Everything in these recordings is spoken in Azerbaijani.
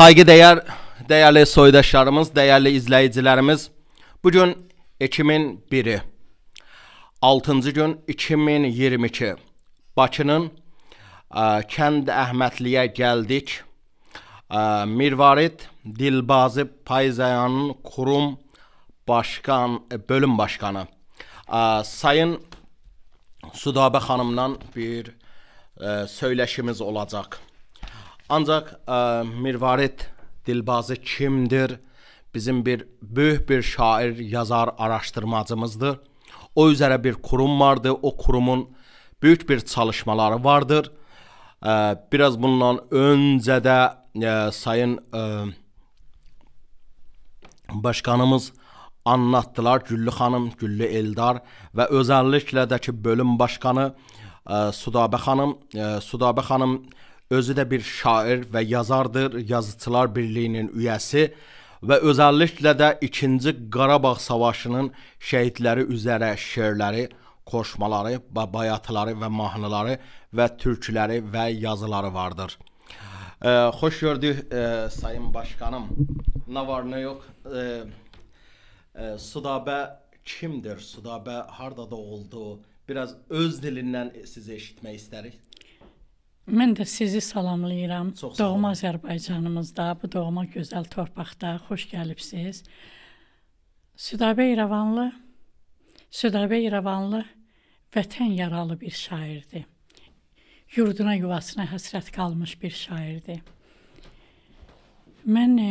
Saygıdəyər dəyərli soydaşlarımız, dəyərli izləyicilərimiz, bu gün 2001-i 6-cı gün 2022 Bakının ə, Kənd Əhmədliyə gəldik. Ə, Mirvarid Dilbazi Payzayanın kurum başkan bölüm başkanı ə, Sayın Sudabə xanımdan bir ə, söyləşimiz olacaq. Ancaq ə, e, Mirvarid Dilbazı kimdir? Bizim bir böyük bir şair, yazar, araşdırmacımızdır. O üzərə bir kurum vardı. O kurumun böyük bir çalışmaları vardır. Ə, e, biraz bundan öncə də ə, e, sayın ə, başkanımız anlattılar Güllü xanım, Güllü Eldar və özəlliklə də ki bölüm başkanı ə, Sudabə xanım, ə, Sudabə xanım ə, özü də bir şair və yazardır, Yazıçılar Birliyinin üzvəsi və özəlliklə də 2-ci Qarabağ savaşının şəhidləri üzərə şeirləri, qoşmaları, bayatları və mahnıları və türküləri və yazıları vardır. E, xoş gördük e, Sayın Başkanım. Nə var, nə yox? E, e, Sudabə kimdir? Sudabə harda da oldu? Biraz öz dilindən sizi eşitmək istərik. Mən də sizi salamlayıram. Çox doğma Azərbaycanımızda, bu doğma gözəl torpaqda xoş gəlibsiz. Südabə İrəvanlı Südabə İrəvanlı vətən yaralı bir şairdir. Yurduna, yuvasına həsrət qalmış bir şairdir. Mən e,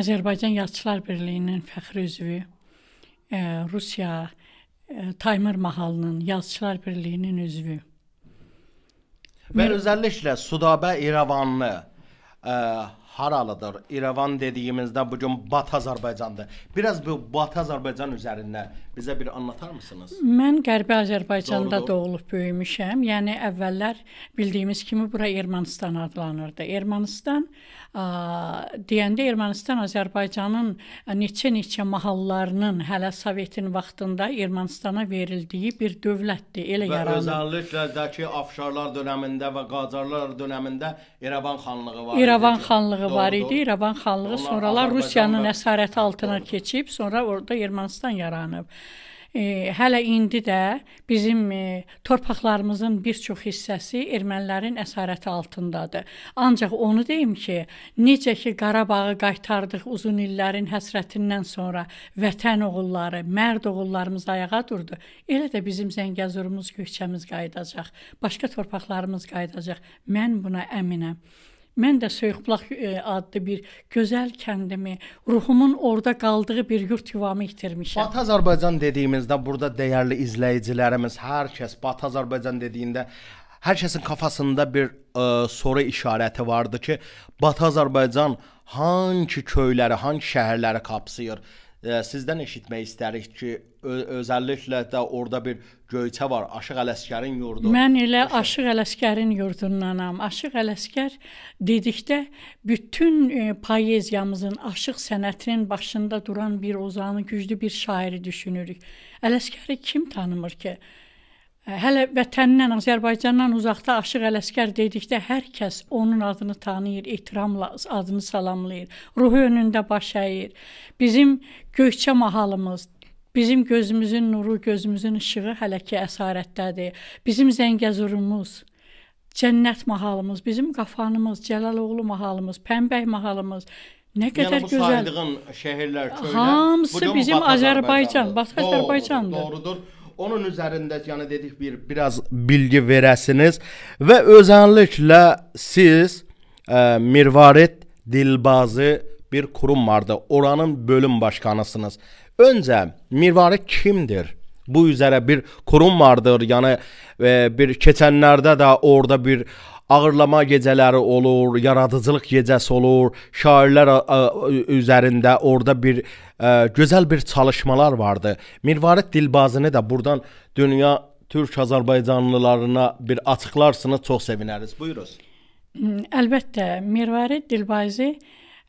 Azərbaycan Yazıçılar Birliyinin fəxri üzvü, e, Rusiya e, Taymır Mahalının Yazıçılar Birliyinin üzvü və özəlliklə Sudabə İrəvanlı ə, e, haralıdır? İrəvan dediyimizdə bu gün Batı Azərbaycandır. Biraz bu Batı Azərbaycan üzərində bizə bir anlatar mısınız? Mən Qərbi Azərbaycanda Doğrudur. doğulub böyümüşəm. Yəni əvvəllər bildiyimiz kimi bura Ermənistan adlanırdı. Ermənistan ə, deyəndə Ermənistan Azərbaycanın neçə-neçə mahallarının hələ Sovetin vaxtında Ermənistana verildiyi bir dövlətdir. Elə yaranıb. Özəlliklə də ki, Afşarlar dövründə və Qacarlar dövründə İrəvan xanlığı var. İrəvan xanlığı xanlığı doğru, var idi. İrəvan xanlığı doğru, sonralar Azərbaycanlı... Rusiyanın əsarəti altına doğru. keçib, sonra orada Ermənistan yaranıb. E, hələ indi də bizim e, torpaqlarımızın bir çox hissəsi ermənilərin əsarəti altındadır. Ancaq onu deyim ki, necə ki Qarabağı qaytardıq uzun illərin həsrətindən sonra vətən oğulları, mərd oğullarımız ayağa durdu. Elə də bizim Zəngəzurumuz, Göyçəmiz qayıdacaq. Başqa torpaqlarımız qayıdacaq. Mən buna əminəm. Mən də Söyüqbulaq e, adlı bir gözəl kəndimi, ruhumun orada qaldığı bir yurd yuvamı itirmişəm. Batı Azərbaycan dediyimizdə burada dəyərli izləyicilərimiz hər kəs Batı Azərbaycan dediyində hər kəsin kafasında bir ə, e, soru işarəti vardı ki, Batı Azərbaycan hansı köyləri, hansı şəhərləri kapsayır? sizdən eşitmək istərik ki, özəlliklə də orada bir göyçə var, Aşıq Ələsgərin yurdu. Mən elə Aşıq Ələsgərin yurdundanam. Aşıq Ələsgər dedikdə bütün e, poeziyamızın, aşıq sənətinin başında duran bir ozanı, güclü bir şairi düşünürük. Ələsgəri kim tanımır ki? Hə, hələ vətənindən, Azərbaycandan uzaqda Aşıq Ələsgər dedikdə hər kəs onun adını tanıyır, ehtiramla adını salamlayır, ruhu önündə baş əyir. Bizim Göyçə mahalımız, bizim gözümüzün nuru, gözümüzün işığı hələ ki əsarətdədir. Bizim Zəngəzurumuz, Cənnət mahalımız, bizim Qafanımız, Cəlaloğlu mahalımız, Pənbəy mahalımız Nə yəni qədər yəni, gözəl saydığın şəhərlər, köylər. Hamısı bizim Azərbaycan, Batı Azərbaycandır. Doğrudur. doğrudur. Onun üzərində yəni dedik bir biraz bilgi verəsiniz və özənliklə siz ə, e, Mirvarid Dilbazı bir kurum vardı. Oranın bölüm başkanısınız. Öncə Mirvarid kimdir? Bu üzərə bir kurum vardır. Yəni e, bir keçənlərdə də orada bir ağırlama gecələri olur, yaradıcılıq gecəsi olur, şairlər e, e, üzərində orada bir ə, e, gözəl bir çalışmalar vardı. Mirvarid Dilbazını da burdan dünya Türk Azərbaycanlılarına bir açıqlarsınız, çox sevinəriz. Buyuruz. Əlbəttə, Mirvarid Dilbazi e,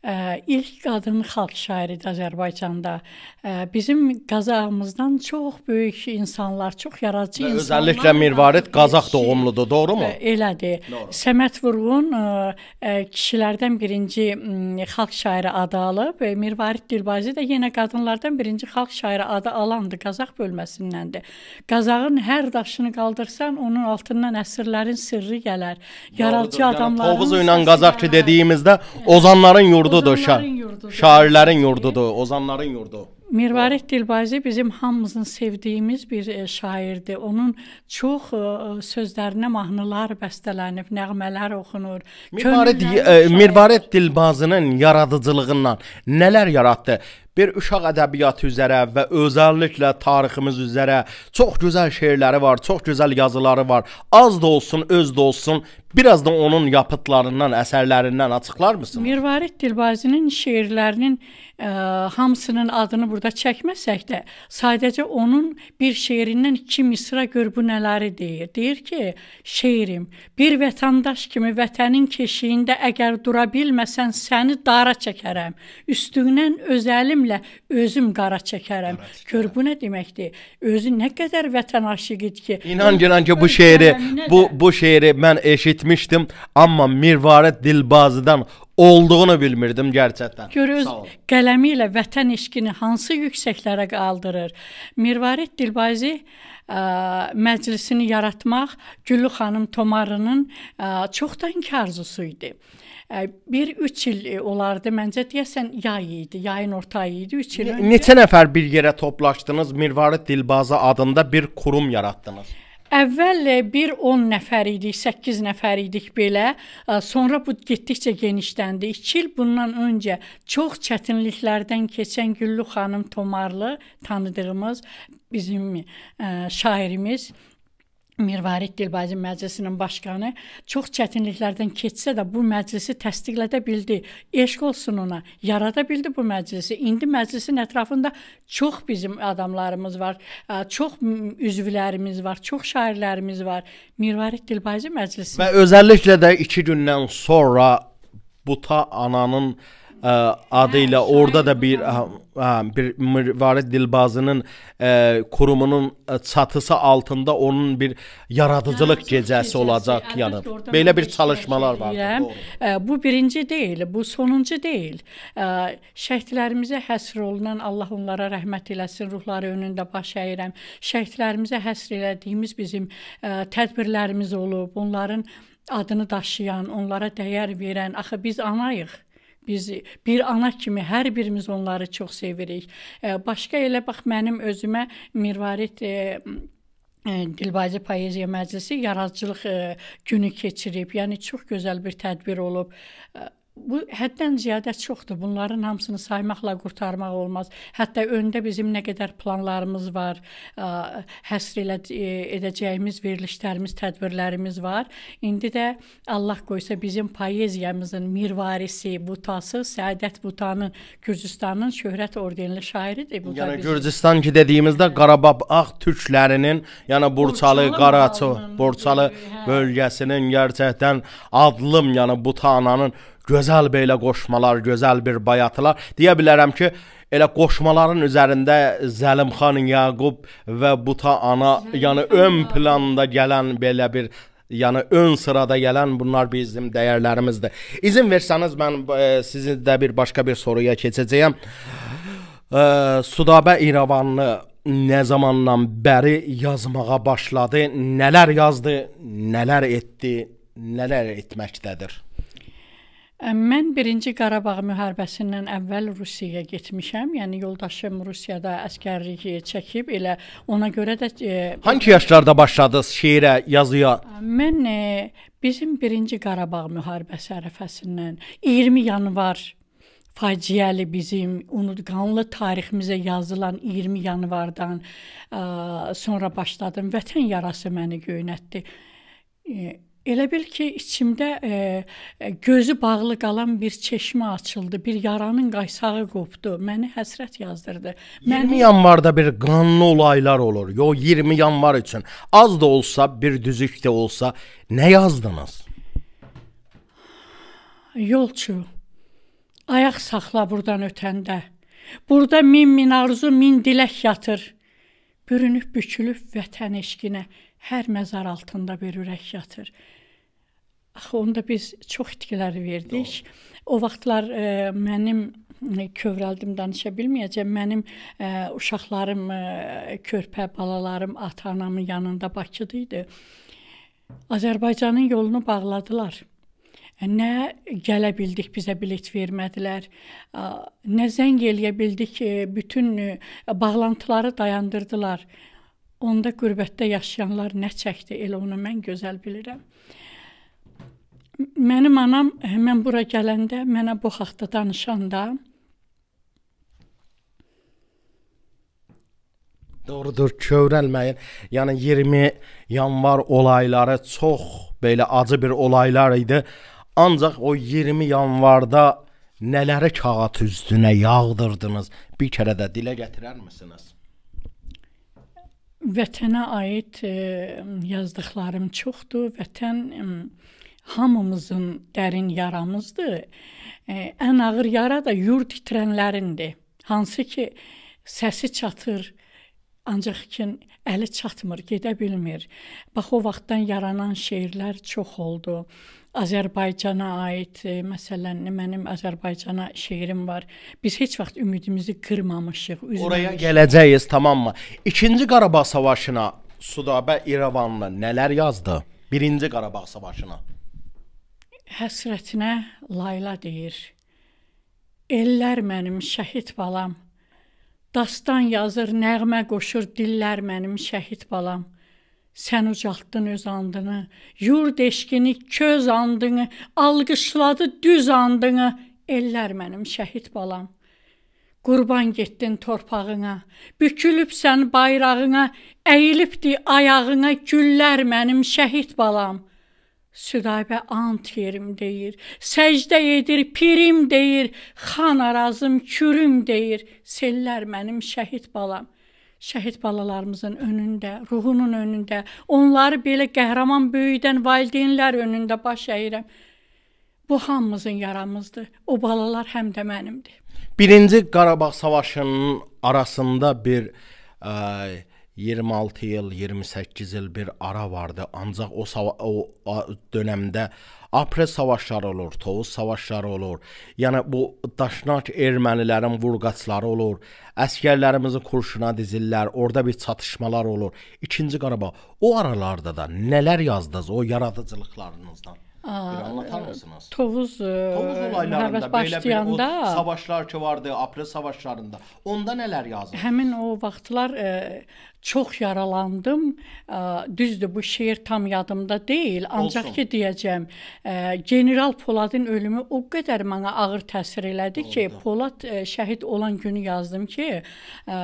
ə, ilk qadın xalq şairidir Azərbaycanda. Ə, bizim Qazağımızdan çox böyük insanlar, çox yaradıcı Və insanlar. Özəlliklə Mirvarid Qazaq doğumludur, doğrumu? Ə, e, elədir. Doğru. Səməd Vurğun ə, e, ə, e, kişilərdən birinci ə, xalq şairi adı alıb, ə, Mirvarid Dilbazi də yenə qadınlardan birinci xalq şairi adı alandı, Qazaq bölməsindəndir. Qazağın hər daşını qaldırsan, onun altından əsrlərin sirri gələr. Yaradıcı yəni adamların Tovuz ilə Qazaqçı dediyimizdə Ozanların yurdu yurdudur. Şa yurdudur. şairlerin yurdudur, ozanların yurdu. Mirvarid Dilbazi bizim hamımızın sevdiyimiz bir e, şairdir. Onun çox e, e, sözlərinə mahnılar bəstələnib, nəğmələr oxunur. Mirvarid Mirvarid Dilbazının yaradıcılığından nələr yaratdı? Bir uşaq ədəbiyyatı üzrə və özəlliklə tariximiz üzrə çox gözəl şeirləri var, çox gözəl yazıları var. Az da olsun, öz də olsun, biraz da onun yapıtlarından, əsərlərindən açıqlar mısınız? Mirvarid Dilbazinin şeirlərinin e, e, hamısının adını burada çəkməsək də, sadəcə onun bir şeirindən iki misra gör bu nələri deyir. Deyir ki, şeirim, bir vətəndaş kimi vətənin keşiyində əgər dura bilməsən səni dara çəkərəm. Üstündən öz əlimlə özüm qara çəkərəm. Qara çəkərəm. Gör bu nə deməkdir? Özü nə qədər vətən aşiqidir ki. İnan görən ki bu şeiri, bu bu şeiri mən eşitmişdim, amma Mirvarət Dilbazıdan olduğunu bilmirdim gerçəkdən. Görürüz, qələmi ilə vətən eşqini hansı yüksəklərə qaldırır. Mirvarid Dilbazi ə, məclisini yaratmaq Güllü xanım Tomarının ə, çoxdan ki arzusu idi. Ə, bir 3 il e, olardı məncə deyəsən yay idi, yayın orta ayı idi 3 il. Ne, öncə. Neçə nəfər bir yerə toplaşdınız? Mirvarid Dilbazi adında bir qurum yaratdınız? Əvvəl 1-10 nəfər idik, 8 nəfər idik belə. Sonra bu getdikcə genişləndi. 2 il bundan öncə çox çətinliklərdən keçən Güllü xanım Tomarlı tanıdığımız bizim şairimiz Mirvarid Dilbacı Məclisinin başqanı çox çətinliklərdən keçsə də bu məclisi təsdiqlədə bildi. Eşq olsun ona, yarada bildi bu məclisi. İndi məclisin ətrafında çox bizim adamlarımız var, çox üzvlərimiz var, çox şairlərimiz var. Mirvarid Dilbacı Məclisi. Və özəlliklə də 2 gündən sonra Buta ananın ə, adı ilə orada da bir ə, ə, bir Mirvarid Dilbazının ə, e, qurumunun ə, e, çatısı altında onun bir yaradıcılıq yəni, gecəsi olacaq yanır. Belə bir çalışmalar var. E, bu birinci deyil, bu sonuncu deyil. Ə, şəhidlərimizə həsr olunan Allah onlara rəhmət eləsin, ruhları önündə baş əyirəm. Şəhidlərimizə həsr elədiyimiz bizim ə, tədbirlərimiz olub, onların adını daşıyan, onlara dəyər verən, axı biz anayıq. Biz bir ana kimi hər birimiz onları çox sevirik. E, başqa elə bax mənim özümə Mirvarid e, e, Dilbazi Poeziya Məclisi yaradıcılıq günü keçirib. Yəni çox gözəl bir tədbir olub. Bu həddən ziyadə çoxdur. Bunların hamısını saymaqla qurtarmaq olmaz. Hətta öndə bizim nə qədər planlarımız var, ə, həsr elə e, edəcəyimiz verilişlərimiz, tədbirlərimiz var. İndi də Allah qoysa bizim poeziyamızın mirvarisi butası Səadət Butanın Gürcüstanın şöhrət ordenli şairidir. Bu yəni Gürcüstan ki dediyimizdə Qarabağ ağ türklərinin, yəni Burçalı, Qaraçı, Burçalı hə. bölgəsinin gerçəkdən adlım, yəni Butananın gözəl belə qoşmalar, gözəl bir bayatılar. Deyə bilərəm ki, elə qoşmaların üzərində Zəlimxan Yaqub və Buta ana, yəni ön planda gələn belə bir yəni ön sırada gələn bunlar bizim dəyərlərimizdir. İzin versəniz mən ə, e, sizin də bir başqa bir soruya keçəcəyəm. Ə, e, Sudabə İrəvanlı nə zamandan bəri yazmağa başladı? Nələr yazdı? Nələr etdi? Nələr etməkdədir? Mən 1-ci Qarabağ müharibəsindən əvvəl Rusiyaya getmişəm. Yəni yoldaşım Rusiyada əskərlik çəkib, elə ona görə də e, Hansı yaşlarda başladınız şeirə, yazıya? Mən e, bizim 1-ci Qarabağ müharibəsi ərəfəsindən 20 yanvar faciəli bizim unudqanlı tariximizə yazılan 20 yanvardan ə, sonra başladım. Vətən yarası məni göynətdi. E, Elə bil ki, içimdə e, e, gözü bağlı qalan bir çeşmə açıldı, bir yaranın qaysağı qopdu. Məni həsrət yazdırdı. 20 məni... yanvarda bir qanlı olaylar olur. Yo 20 yanvar üçün az da olsa, bir düzük də olsa nə yazdınız? Yolçu. Ayaq saxla burdan ötəndə. Burda min min arzu, min dilək yatır. Bürünüb bükülüb vətən eşqinə hər məzar altında bir ürək yatır. Axı onda biz çox itkiləri verdik. Doğru. O vaxtlar ə, e, mənim e, kövrəldim danışa bilməyəcəm. Mənim ə, e, uşaqlarım, ə, körpə balalarım ata-anamın yanında Bakıda idi. Azərbaycanın yolunu bağladılar. Nə gələ bildik bizə bilet vermədilər. Ə, nə zəng eləyə bildik, bütün ə, bağlantıları dayandırdılar. Onda qürbətdə yaşayanlar nə çəkdi, elə onu mən gözəl bilirəm. Ə, Mənim anam mən bura gələndə mənə bu haqqda danışanda Doğrudur, kövrəlməyin. Yəni 20 yanvar olayları çox belə acı bir olaylar idi. Ancaq o 20 yanvarda nələri kağız üstünə yağdırdınız? Bir kərə də dilə gətirər misiniz? Vətənə aid e, yazdıqlarım çoxdur. Vətən e, hamımızın dərin yaramızdır. Ən ağır yara da yurd itirənlərindir. Hansı ki səsi çatır, ancaq ki əli çatmır, gedə bilmir. Bax o vaxtdan yaranan şeirlər çox oldu. Azərbaycana aid, e, məsələn, mənim Azərbaycana şeirim var. Biz heç vaxt ümidimizi qırmamışıq, üzməmişik. Oraya gələcəyiz, tamammı? İkinci Qarabağ savaşına Sudabə İrəvanlı nələr yazdı? Birinci Qarabağ savaşına həsrətinə Layla deyir: Ellər mənim şəhid balam. Dastan yazır, nəğmə qoşur dillər mənim şəhid balam. Sən ucaltdın öz andını, yurd eşqini köz andını, alqışladı düz andını ellər mənim şəhid balam. Qurban getdin torpağına, bükülübsən bayrağına, əyilibdi ayağına güllər mənim şəhid balam.'' Südaybə ant yerim deyir, səcdə edir, pirim deyir, xan arazım, kürüm deyir, sellər mənim şəhid balam. Şəhid balalarımızın önündə, ruhunun önündə, onları belə qəhrəman böyüdən valideynlər önündə baş əyirəm. Bu hamımızın yaramızdır. O balalar həm də mənimdir. Birinci Qarabağ savaşının arasında bir ə, 26 il, 28 il bir ara vardı. Ancaq o o, o dövrdə aprel savaşları olur, Tovuz savaşları olur. Yəni bu daşnak ermənilərin vurğaçları olur. Əskərlərimizi kurşuna dizirlər, orada bir çatışmalar olur. İkinci Qarabağ o aralarda da nələr yazdınız o yaradıcılıqlarınızdan? Bir anlatar mısınız? Tovuz, Tovuz e, olaylarında belə bir o savaşlar ki vardı, aprel savaşlarında. Onda nələr yazılıb? Həmin o vaxtlar ə, e, çox yaralandım. Ə, e, düzdür, bu şeir tam yadımda deyil, ancaq Olsun. ki deyəcəm, ə, general Poladın ölümü o qədər mənə ağır təsir elədi Oldu. ki, Polad ə, şəhid olan günü yazdım ki, ə,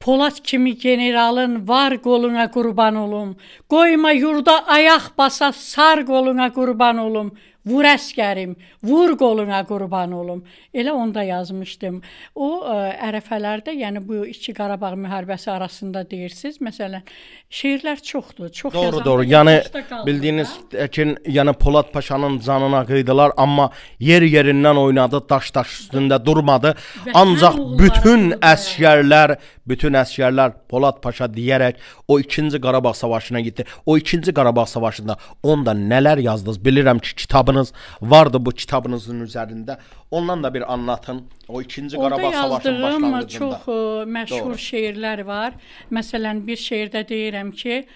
Polat kimi generalın var qoluna qurban olum. Qoyma yurda ayaq basa sar qoluna qurban olum. Vur əskərim, vur qoluna qurban olum. Elə onda yazmışdım. O ə, e, ərəfələrdə, yəni bu iki Qarabağ müharibəsi arasında deyirsiz, məsələn, şeirlər çoxdur, çox doğru, yazan. Doğru, doğru. Yəni qaldı, bildiyiniz Əkin, yəni Polad Paşanın canına qıydılar, amma yer-yerindən oynadı, daş-daş üstündə durmadı. Vətən Ancaq bütün əsgərlər, bütün əsgərlər Polad Paşa deyərək o 2-ci Qarabağ savaşına getdi. O 2-ci Qarabağ savaşında onda nələr yazdınız? Bilirəm ki, kitabın kitabınız vardı bu kitabınızın üzərində. Ondan da bir anlatın. O 2-ci Qarabağ savaşının başlanğıcında. Orada çox ə, e, məşhur Doğru. şeirlər var. Məsələn, bir şeirdə deyirəm ki,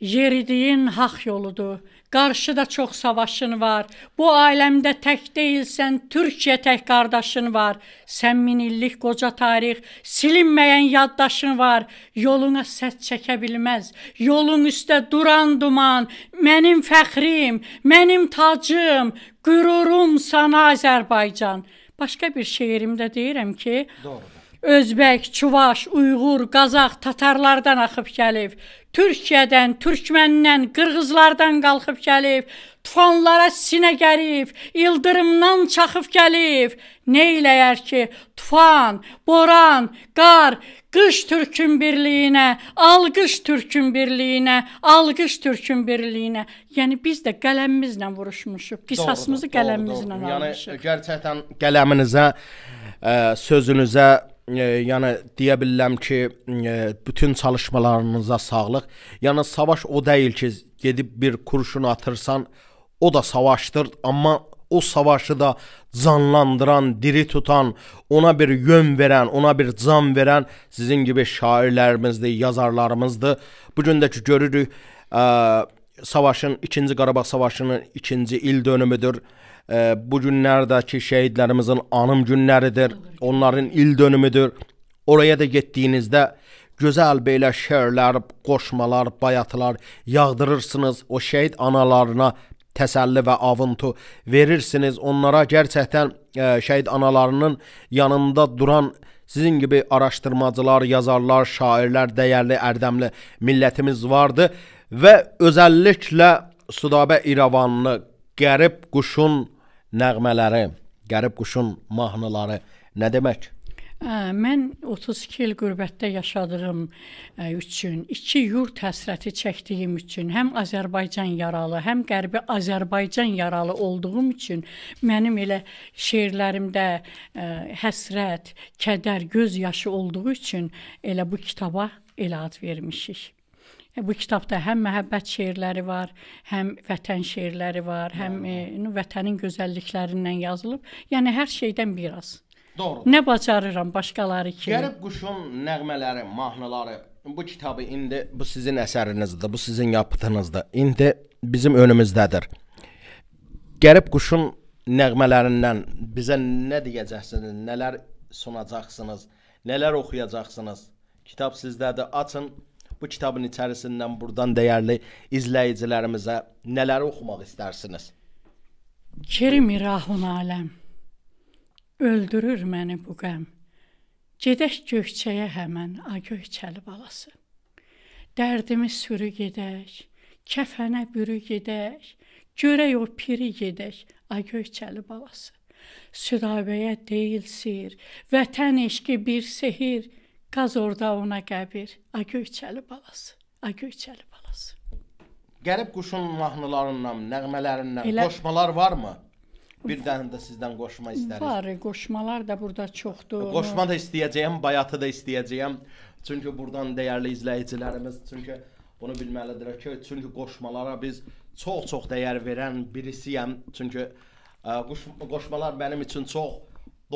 Yeridiyin haqq yoludur, Qarşıda çox savaşın var. Bu aləmdə tək deyilsən, Türkiyə tək qardaşın var. Sən min illik qoca tarix, silinməyən yaddaşın var. Yoluna səs çəkə bilməz. Yolun üstə duran duman, mənim fəxrim, mənim tacım, qürurum sana Azərbaycan. Başqa bir şeirimdə deyirəm ki, Doğru. Özbək, Çuvaş, Uyğur, Qazaq, Tatarlardan axıb gəlib. Türkiyədən, Türkməndən, Qırğızlardan qalxıb gəlib. Tufanlara sinə gəlib, ildırımdan çaxıb gəlib. Nə eləyər ki, tufan, boran, qar, qış türkün birliyinə, alqış türkün birliyinə, alqış türkün birliyinə. Yəni biz də qələmimizlə vuruşmuşuq, qisasımızı qələmimizlə almışıq. Yəni gerçəkdən qələminizə, ə, e, sözünüzə e, yəni deyə bilərəm ki, e, bütün çalışmalarınıza sağlıq. Yəni savaş o deyil ki, gedib bir kurşun atırsan, o da savaşdır, amma o savaşı da canlandıran, diri tutan, ona bir yön verən, ona bir can verən sizin kimi şairlərimizdir, yazarlarımızdır. Bu gün də ki görürük, ə, e, savaşın 2-ci Qarabağ savaşının 2-ci il dönümüdür bu günlərdəki şəhidlərimizin anım günləridir, onların il dönümüdür. Oraya da getdiyinizdə gözəl belə şeirlər, qoşmalar, bayatlar yağdırırsınız. O şəhid analarına təsəlli və avuntu verirsiniz. Onlara gerçəkdən ə, e, şəhid analarının yanında duran sizin kimi araşdırmacılar, yazarlar, şairlər, dəyərli, ərdəmli millətimiz vardı və özəlliklə Sudabə İrəvanlı qərib quşun nəğmələri, qərib quşun mahnıları nə demək? Mən 32 il qürbətdə yaşadığım üçün, 2 yurd həsrəti çəkdiyim üçün, həm Azərbaycan yaralı, həm Qərbi Azərbaycan yaralı olduğum üçün mənim elə şeirlərimdə həsrət, kədər, göz yaşı olduğu üçün elə bu kitaba elə ad vermişik. E, bu kitabda həm məhəbbət şeirləri var, həm vətən şeirləri var, həm e, vətənin gözəlliklərindən yazılıb. Yəni hər şeydən biraz. Doğru. Nə bacarıram başqaları kimi. Qərib quşun nəğmələri, mahnıları bu kitabı indi bu sizin əsərinizdir, bu sizin yapıtınızdır. İndi bizim önümüzdədir. Qərib quşun nəğmələrindən bizə nə deyəcəksiniz, nələr sunacaqsınız, nələr oxuyacaqsınız? Kitab sizdədir. Açın, bu kitabın içərisindən burdan dəyərli izləyicilərimizə nələri oxumaq istərsiniz? Kerimi Rahun aləm. Öldürür məni bu qəm. Gedək gökçəyə həmən, a gökçəli balası. Dərdimi sürü gedək, kəfənə bürü gedək. Görək o piri gedək, a gökçəli balası. Südabəyə deyil sir, vətən eşqi bir sehir. Qaz orada ona qəbir. Ay Göyçəli balası, ay Göyçəli balası. Qərib quşun mahnılarından, nəğmələrindən Elə... qoşmalar varmı? Bir dənə də sizdən qoşma istərik. Var, qoşmalar da burada çoxdur. E, qoşma da istəyəcəyəm, bayatı da istəyəcəyəm. Çünki burdan dəyərli izləyicilərimiz, çünki bunu bilməlidirlər ki, çünki qoşmalara biz çox-çox dəyər verən birisiyəm. Çünki ə, e, qoş qoşmalar mənim üçün çox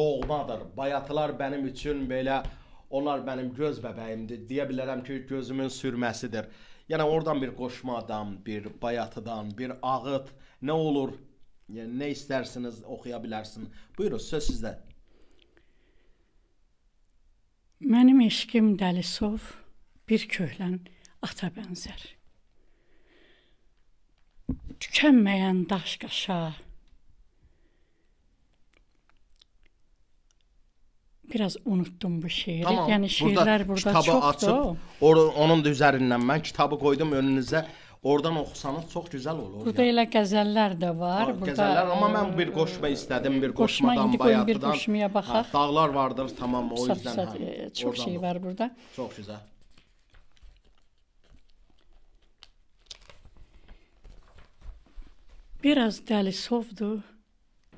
doğmadır. Bayatılar mənim üçün belə Onlar mənim göz bəbəyimdir. Deyə bilərəm ki, gözümün sürməsidir. Yəni oradan bir qoşmadan, bir bayatıdan, bir ağıt nə olur? Yəni nə istərsiniz oxuya bilərsin. Buyurun, söz sizdə. Mənim eşqim Dəlisov bir köhlən ata bənzər. Tükənməyən daş qaşa Biraz unutdum bu şeiri. Tamam, yəni şeirlər burada, burada kitabı çoxdur. açıb, or, onun da üzərindən mən kitabı qoydum önünüzə. Oradan oxusanız çox gözəl olur. Burada yəni. elə qəzəllər də var. E, ha, burada qəzəllər, amma mən bir qoşma istədim, bir qoşma, qoşmadan bayaqdan. Bir qoşmaya baxaq. Hə, dağlar vardır, tamam, o yüzden. Sat, hə, e, çox şey var olur. burada. Çox gözəl. Biraz dəlisovdu,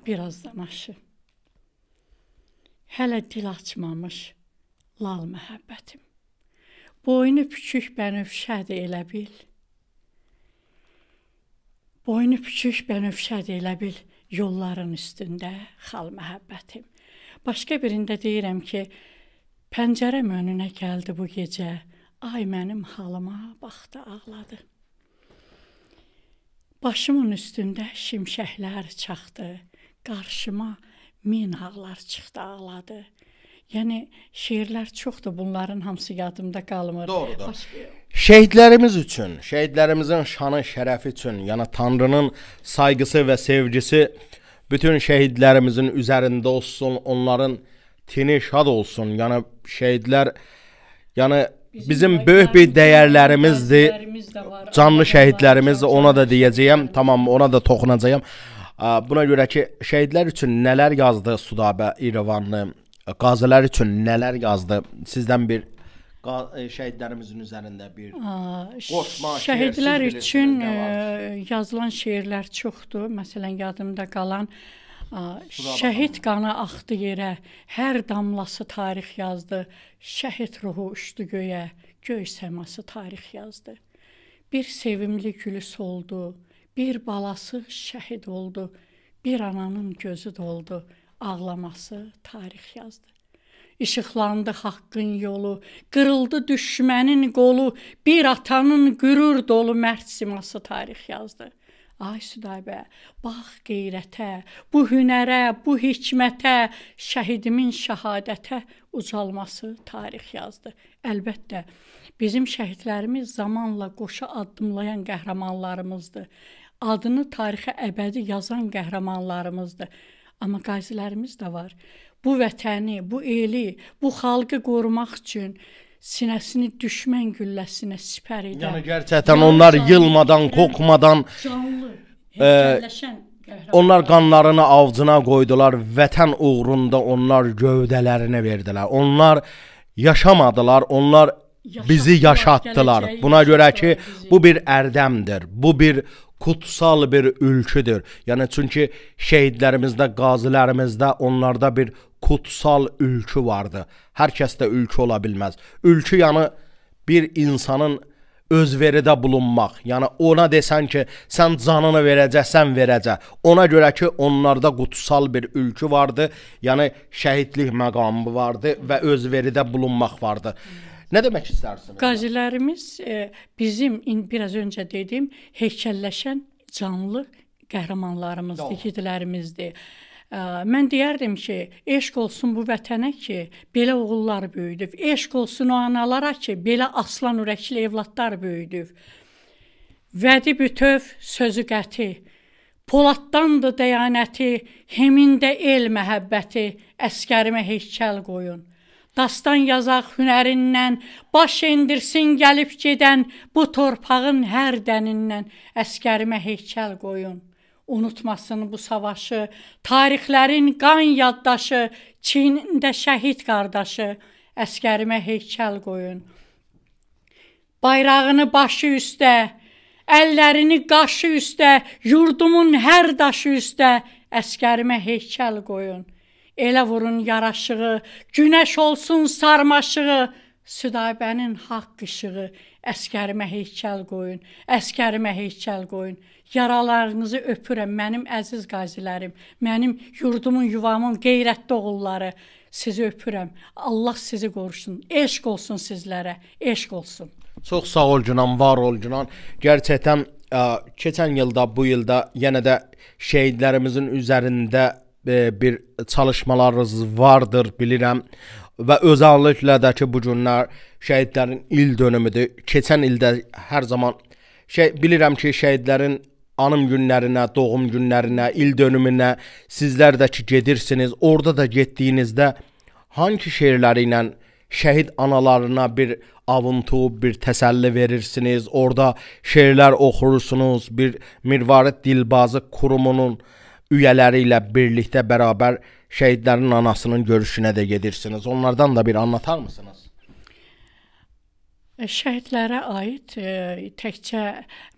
biraz da naşı hələ dil açmamış lal məhəbbətim. Boynu püçük bənövşədir elə bil. Boynu püçük bənövşədir elə bil yolların üstündə xal məhəbbətim. Başqa birində deyirəm ki, pəncərəm önünə gəldi bu gecə. Ay mənim halıma baxdı, ağladı. Başımın üstündə şimşəklər çaxdı. Qarşıma min ağlar çıxdı, ağladı. Yəni şeirlər çoxdur, bunların hamısı yadımda qalmır. Doğrudur. Başka... Şəhidlərimiz üçün, şəhidlərimizin şanı, şərəfi üçün, yəni Tanrının sayğısı və sevgisi bütün şəhidlərimizin üzərində olsun, onların tini şad olsun. Yəni şəhidlər yəni bizim, bizim böyük bir dəyərlərimizdir. Canlı şəhidlərimiz, ona da deyəcəyəm, tamam, ona da toxunacağam. Buna görə ki, şəhidlər üçün nələr yazdı Sudabə İrəvanlı, qazilər üçün nələr yazdı? Sizdən bir e, şəhidlərimizin üzərində bir qoşma şeir. Şəhidlər üçün e, yazılan şeirlər çoxdur. Məsələn, yadımda qalan e, Şəhid qanı axdı yerə, hər damlası tarix yazdı. Şəhid ruhu uçdu göyə, göy səması tarix yazdı. Bir sevimli gülü soldu, Bir balası şəhid oldu. Bir ananın gözü doldu. Ağlaması tarix yazdı. İşıqlandı haqqın yolu, qırıldı düşmənin qolu, bir atanın qürur dolu mərd siması tarix yazdı. Ay Südaybə, bax qeyrətə, bu hünərə, bu hikmətə, şəhidimin şahadətə ucalması tarix yazdı. Əlbəttə, bizim şəhidlərimiz zamanla qoşa addımlayan qəhrəmanlarımızdır adını tarixə əbədi yazan qəhrəmanlarımızdır. Amma qazilərimiz də var. Bu vətəni, bu eli, bu xalqı qorumaq üçün sinəsini düşmən gülləsinə sipər edən. Yəni gerçəkdən onlar canlı, yılmadan, qoxmadan canlı, e, heykəlləşən Onlar qanlarını avcına qoydular, vətən uğrunda onlar gövdələrini verdilər. Onlar yaşamadılar, onlar bizi yaşatdılar. Buna görə ki, bu bir ərdəmdir, bu bir kutsal bir ülküdür. Yəni çünki şəhidlərimizdə, qazilərimizdə onlarda bir kutsal ülkü vardı. Hər kəsdə ülkü ola bilməz. Ülkü yəni bir insanın özveridə bulunmaq. Yəni ona desən ki, sən canını verəcəksən, verəcə. Ona görə ki, onlarda qutsal bir ülkü vardı. Yəni şəhidlik məqamı vardı və özveridə bulunmaq vardı. Nə demək istərsiniz? Qazilərimiz e, bizim in, biraz öncə dediyim heykəlləşən canlı qəhrəmanlarımızdır, igidlərimizdir. E, mən deyərdim ki, eşq olsun bu vətənə ki, belə oğullar böyüdüb. Eşq olsun o analara ki, belə aslan ürəkli evladlar böyüdüb. Vədi bütöv sözü qəti. Poladdandır dəyanəti, hemində el məhəbbəti, əskərimə heykəl qoyun. Dastan yazaq hünərindən, baş endirsin gəlib gedən bu torpağın hər dənindən əskərimə heykəl qoyun. Unutmasın bu savaşı, tarixlərin qan yaddaşı, Çinində şəhid qardaşı, əskərimə heykəl qoyun. Bayrağını başı üstə, əllərini qaşı üstə, yurdumun hər daşı üstə əskərimə heykəl qoyun.'' Elə vurun yaraşığı, günəş olsun sarmaşığı, Südabənin haqq işığı, əskərimə heykəl qoyun, əskərimə heykəl qoyun. Yaralarınızı öpürəm mənim əziz qazilərim, mənim yurdumun, yuvamın qeyrətli oğulları. Sizi öpürəm. Allah sizi qorusun. Eşq olsun sizlərə, eşq olsun. Çox sağ ol Günan, var ol Günan. Gerçəkdən ə, keçən ildə, bu ildə yenə də şəhidlərimizin üzərində E, bir çalışmalarınız vardır, bilirəm. Və özəlliklə də ki, bu günlər şəhidlərin il dönümüdür. Keçən ildə hər zaman şey bilirəm ki, şəhidlərin anım günlərinə, doğum günlərinə, il dönümünə sizlər də ki gedirsiniz. Orada da getdiyinizdə hansı şeirləri ilə şəhid analarına bir avuntu, bir təsəlli verirsiniz? Orada şeirlər oxurursunuz. Bir Mirvarid Dilbazı Qurumunun üyələri ilə birlikdə bərabər şəhidlərin anasının görüşünə də gedirsiniz. Onlardan da bir anlatar mısınız? Şəhidlərə aid ə, e, təkcə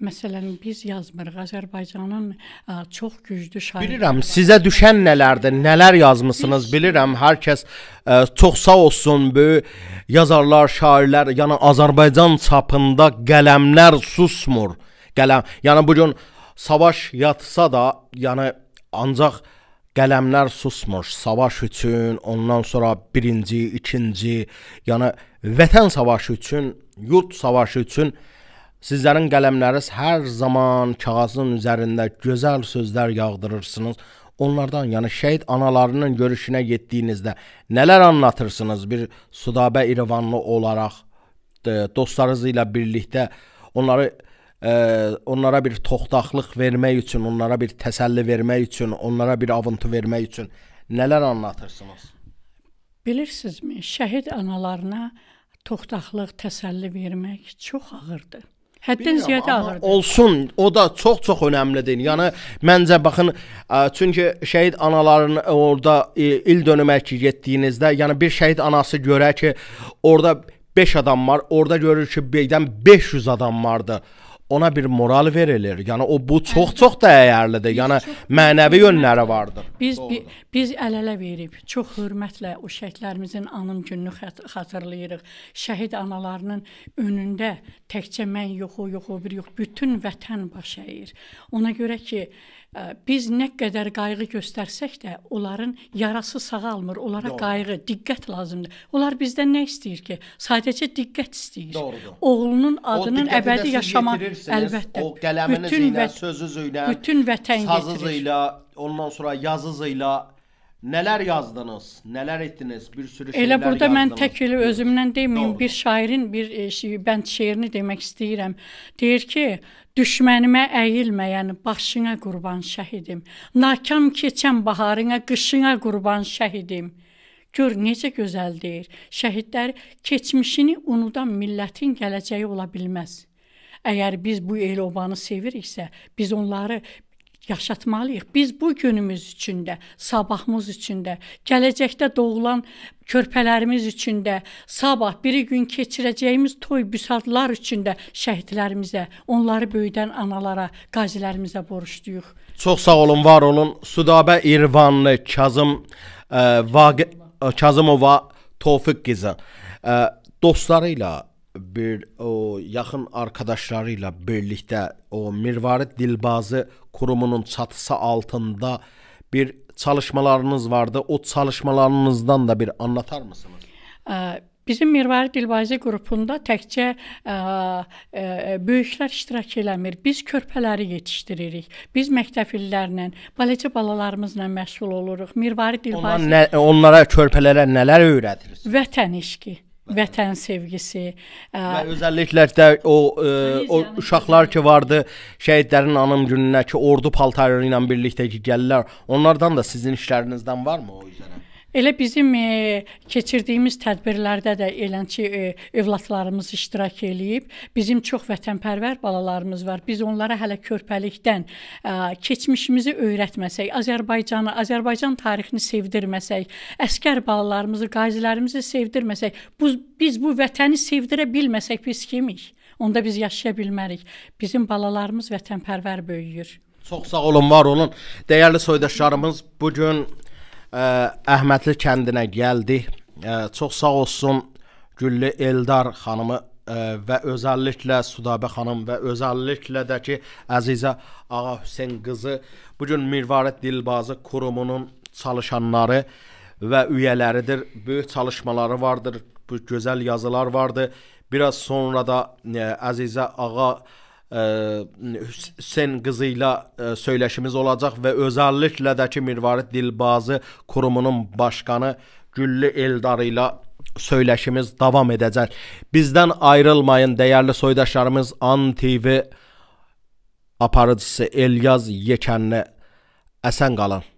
məsələn biz yazmırıq. Azərbaycanın ə, e, çox güclü şairi. Bilirəm, sizə düşən nələrdir? Nələr yazmısınız? Biz... Bilirəm, hər kəs ə, e, çox sağ olsun böyük yazarlar, şairlər, yəni Azərbaycan çapında qələmlər susmur. Qələm, yəni bu gün savaş yatsa da, yəni Ancaq qələmlər susmur savaş üçün, ondan sonra birinci, ikinci, yəni vətən savaşı üçün, yurd savaşı üçün sizlərin qələmləriniz hər zaman kağızın üzərində gözəl sözlər yağdırırsınız. Onlardan, yəni şəhid analarının görüşünə getdiyinizdə nələr anlatırsınız bir Sudabə İrvanlı olaraq e, dostlarınız ilə birlikdə onları ə, onlara bir toxtaqlıq vermək üçün, onlara bir təsəlli vermək üçün, onlara bir avıntı vermək üçün nələr anlatırsınız? Bilirsinizmi, şəhid analarına toxtaqlıq, təsəlli vermək çox ağırdır. Həddən ziyadə ağırdır. Olsun, o da çox-çox önəmlidir. Yəni məncə baxın, ə, çünki şəhid anaların orada ə, e, il dönümə ki getdiyinizdə, yəni bir şəhid anası görə ki, orada 5 adam var, orada görür ki, birdən 500 adam vardı ona bir moral verilir. Yəni o bu çox-çox dəyərlidir. Yəni mənəvi yönləri vardır. Biz bi, biz əl-ələ verib çox hörmətlə o şəhidlərimizin anım gününü xatırlayırıq. Şəhid analarının önündə təkcə mən yox, o yox, o bir yox, bütün vətən baş əyir. Ona görə ki, biz nə qədər qayğı göstərsək də onların yarası sağalmır. Onlara Doğru. qayğı, diqqət lazımdır. Onlar bizdən nə istəyir ki? Sadəcə diqqət istəyir. Doğrudur. Oğlunun adının əbədi yaşamaq əlbəttə. O qələminizlə, vət... sözünüzlə, bütün vətən sazınızla, ondan sonra yazınızla Nələr yazdınız? Nələr etdiniz? Bir sürü şeylər yazdınız. Elə burada yazdınız. mən tək elə özümdən deməyim, Doğru. bir şairin bir e, şey, bənd şeirini demək istəyirəm. Deyir ki, Düşmənimə əyilməyən başına qurban şəhidim. Nakam keçən baharına, qışına qurban şəhidim. Gör necə gözəldir. Şəhidlər keçmişini unudan millətin gələcəyi ola bilməz. Əgər biz bu el obanı seviriksə, biz onları yaşatmalıyıq. Biz bu günümüz üçün də, sabahımız üçün də, gələcəkdə doğulan körpələrimiz üçün də, sabah bir gün keçirəcəyimiz toy büsadlar üçün də şəhidlərimizə, onları böyüdən analara, qazilərimizə borcluyuq. Çox sağ olun, var olun. Sudabə İrvanlı Kazım ə, e, Vaqi e, Kazımova Tofiq qızı ə, e, dostları ilə bir o yaxın arkadaşları ilə birlikdə o Mirvari Dilbazı qurumunun çatısı altında bir çalışmalarınız vardı. O çalışmalarınızdan da bir anlatar mısınız? Bizim Mirvari Dilbazi qrupunda təkcə ə, ə, böyüklər iştirak eləmir. Biz körpələri yetişdiririk. Biz məktəblilərlə, balaca balalarımızla məşğul oluruq. Mirvari Dilbazi Onlar nə, onlara körpələrə nələr öyrədirsiniz? Vətən eşqi vətən sevgisi. Ə, və özəlliklə də o ə, e, o uşaqlar ki vardı, şəhidlərin anım gününə ki ordu paltarı ilə birlikdə ki gəlirlər. Onlardan da sizin işlərinizdən varmı o üzərə? Elə bizim e, keçirdiyimiz tədbirlərdə də elənçi e, övladlarımız iştirak eləyib. Bizim çox vətənpərvər balalarımız var. Biz onlara hələ körpəlikdən e, keçmişimizi öyrətməsək, Azərbaycanı, Azərbaycan tarixini sevdirməsək, əskər balalarımızı, qazilərimizi sevdirməsək, bu, biz bu vətəni sevdirə bilməsək biz kimik? Onda biz yaşaya bilmərik. Bizim balalarımız vətənpərvər böyüyür. Çox sağ olun, var olun. Dəyərli soydaşlarımız, bu gün Əhmədli kəndinə gəldi. Ə, çox sağ olsun Güllü Eldar xanımı ə, və özəlliklə Sudabə xanım və özəlliklə də ki Əzizə Ağa Hüseyn qızı bu gün Mirvarət Dilbazı qurumunun çalışanları və üyələridir. Böyük çalışmaları vardır. Bu gözəl yazılar vardı. Bir az sonra da ə, Əzizə Ağa Hüseyn qızı ilə söyləşimiz olacaq və özəlliklə də ki Mirvarid Dilbazı qurumunun başqanı Güllü Eldar ilə söyləşimiz davam edəcək. Bizdən ayrılmayın dəyərli soydaşlarımız AN TV aparıcısı Elyaz Yekənli. Əsən qalın.